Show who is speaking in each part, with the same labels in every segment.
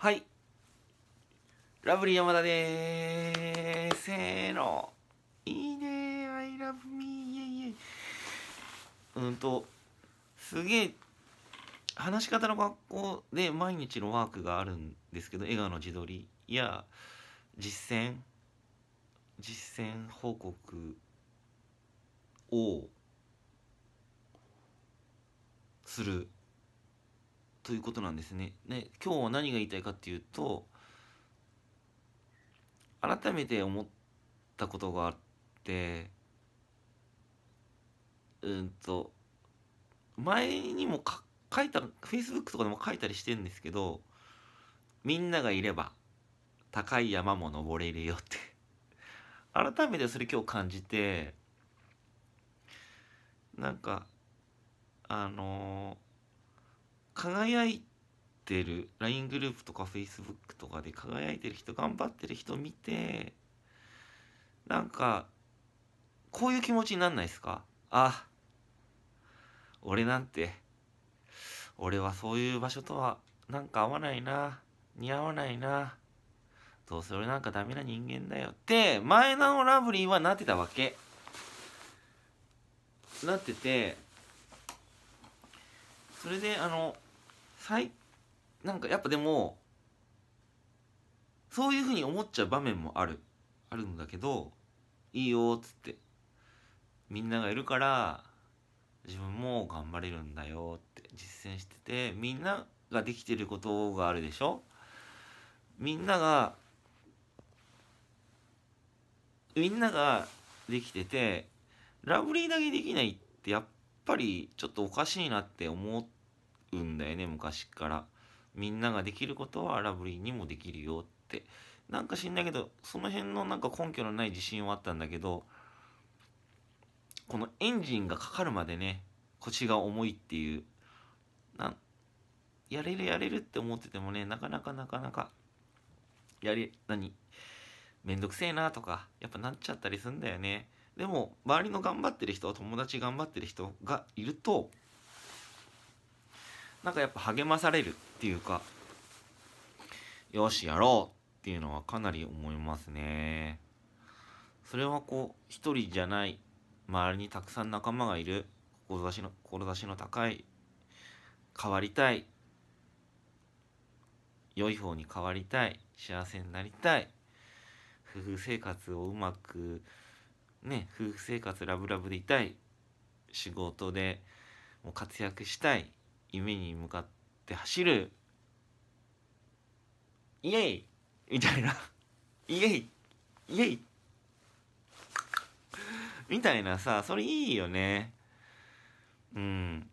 Speaker 1: はい。ラブリー山田でーす。せーの。いいねー。I love me. イェイイェイ。うんと、すげえ、話し方の学校で毎日のワークがあるんですけど、笑顔の自撮りや、実践、実践報告をする。ということなんですね。ね今日は何が言いたいかっていうと改めて思ったことがあってうんと前にも書いた Facebook とかでも書いたりしてるんですけどみんながいれば高い山も登れるよって改めてそれ今日感じてなんかあのー輝いてる LINE グループとか Facebook とかで輝いてる人頑張ってる人見てなんかこういう気持ちになんないですかあ俺なんて俺はそういう場所とはなんか合わないな似合わないなどうせ俺なんかダメな人間だよって前のラブリーはなってたわけなっててそれであの最なんかやっぱでもそういうふうに思っちゃう場面もあるあるんだけどいいよっつってみんながいるから自分も頑張れるんだよって実践しててみんなができてることがあるでしょみんながみんなができててラブリーだけできないってやっぱりちょっとおかしいなって思ってうんだよね昔からみんなができることはラブリーにもできるよってなんか知んないけどその辺のなんか根拠のない自信はあったんだけどこのエンジンがかかるまでね腰が重いっていうなやれるやれるって思っててもねなかなかなかなかやれ何めんどくせえなとかやっぱなっちゃったりすんだよねでも周りの頑張ってる人友達頑張ってる人がいるとなんかやっぱ励まされるっていうかよしやろうっていうのはかなり思いますねそれはこう一人じゃない周りにたくさん仲間がいる志の志の高い変わりたい良い方に変わりたい幸せになりたい夫婦生活をうまくね夫婦生活ラブラブでいたい仕事でも活躍したい夢に向かって走るイエイみたいな イエイイエイみたいなさそれいいよねうん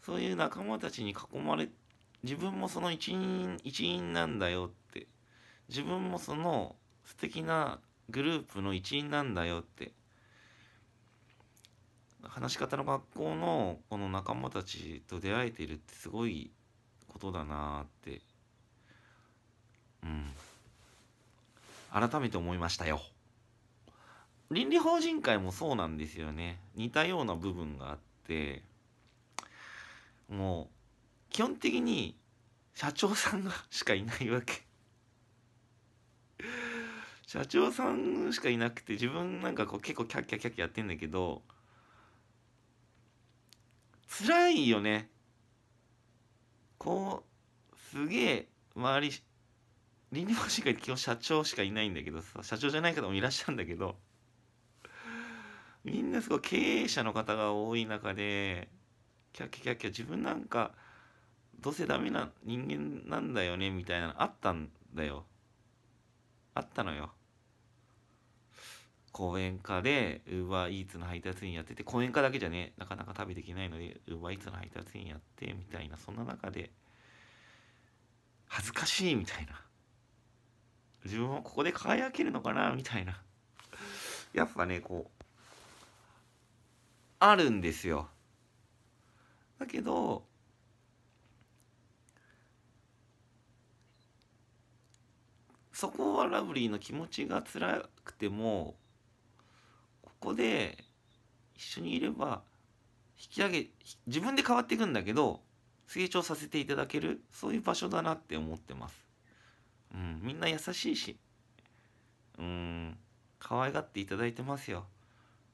Speaker 1: そういう仲間たちに囲まれ自分もその一員一員なんだよって自分もその素敵なグループの一員なんだよって話し方の学校のこの仲間たちと出会えているってすごいことだなってうん改めて思いましたよ倫理法人会もそうなんですよね似たような部分があってもう基本的に社長さんがしかいないわけ社長さんしかいなくて自分なんかこう結構キャッキャキャッキャやってんだけど辛いよねこうすげえ周り倫理法人会って基本社長しかいないんだけどさ社長じゃない方もいらっしゃるんだけどみんなすごい経営者の方が多い中でキャッキャキャッキャ自分なんかどうせダメな人間なんだよねみたいなのあったんだよあったのよ講演家で UberEats の配達員やってて講演家だけじゃねなかなか旅できないので UberEats の配達員やってみたいなそんな中で恥ずかしいみたいな自分はここで輝けるのかなみたいなやっぱねこうあるんですよだけどそこはラブリーの気持ちが辛くてもこで一緒にいれば引き上げ自分で変わっていくんだけど成長させていただけるそういう場所だなって思ってます。うん、みんな優しいしうん可愛がっていただいてますよ。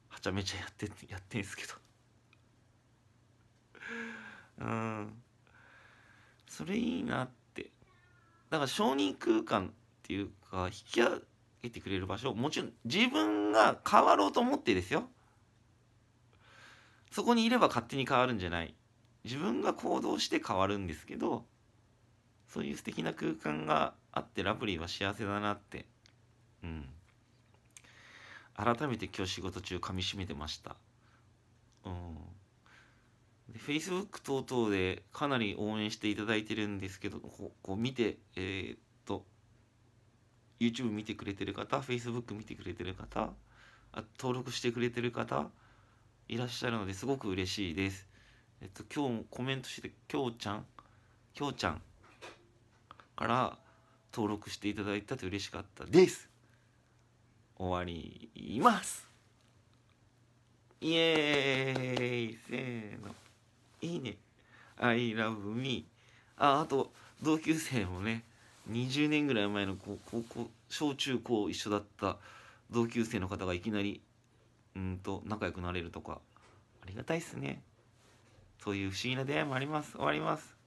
Speaker 1: はちゃめちゃやってやってんすけど うんそれいいなってだから承認空間っていうか引き得てくれる場所もちろん自分が変わろうと思ってですよそこにいれば勝手に変わるんじゃない自分が行動して変わるんですけどそういう素敵な空間があってラブリーは幸せだなってうん改めて今日仕事中噛みしめてましたうんで Facebook 等々でかなり応援していただいてるんですけどこう見てえー、っと YouTube 見てくれてる方 Facebook 見てくれてる方あ登録してくれてる方いらっしゃるのですごく嬉しいですえっと今日コメントしてきょうちゃんきょうちゃんから登録していただいたと嬉しかったです終わりますイエーイせーのいいね I love me ああと同級生もね20年ぐらい前の高校小中高一緒だった同級生の方がいきなりうんと仲良くなれるとかありがたいっすねそういう不思議な出会いもあります終わります